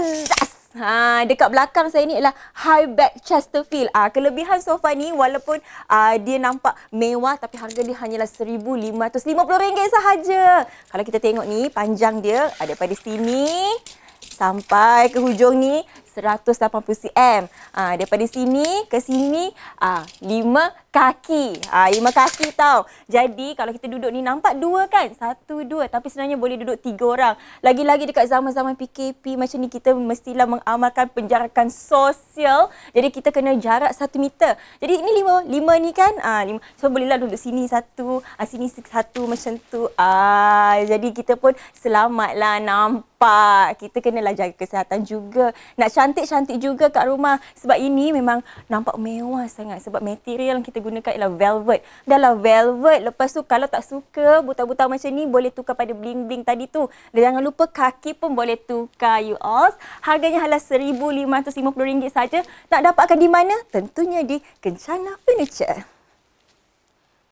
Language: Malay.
Tandas! Ha, dekat belakang saya ni ialah high back Chesterfield. Ha, kelebihan sofa ni walaupun uh, dia nampak mewah tapi harga dia hanyalah RM1,550 sahaja. Kalau kita tengok ni panjang dia ada pada sini sampai ke hujung ni 180 cm. Ha, daripada sini ke sini uh, ah, 5 kaki. Ha, lima kaki tau. Jadi kalau kita duduk ni nampak dua kan? Satu, dua. Tapi sebenarnya boleh duduk tiga orang. Lagi-lagi dekat zaman-zaman PKP macam ni kita mestilah mengamalkan penjarakan sosial. Jadi kita kena jarak satu meter. Jadi ini lima. Lima ni kan? Ha, lima. So bolehlah duduk sini satu, ha, sini satu macam tu. Ha, jadi kita pun selamatlah nampak. Pak, kita kenalah jaga kesihatan juga. Nak cantik-cantik juga kat rumah. Sebab ini memang nampak mewah sangat. Sebab material yang kita kita gunakan ialah velvet. Dalam velvet, lepas tu kalau tak suka buta-buta macam ni, boleh tukar pada bling-bling tadi tu. Dan jangan lupa kaki pun boleh tukar you all. Harganya adalah RM1,550 saja. Nak dapatkan di mana? Tentunya di Kencana Furniture.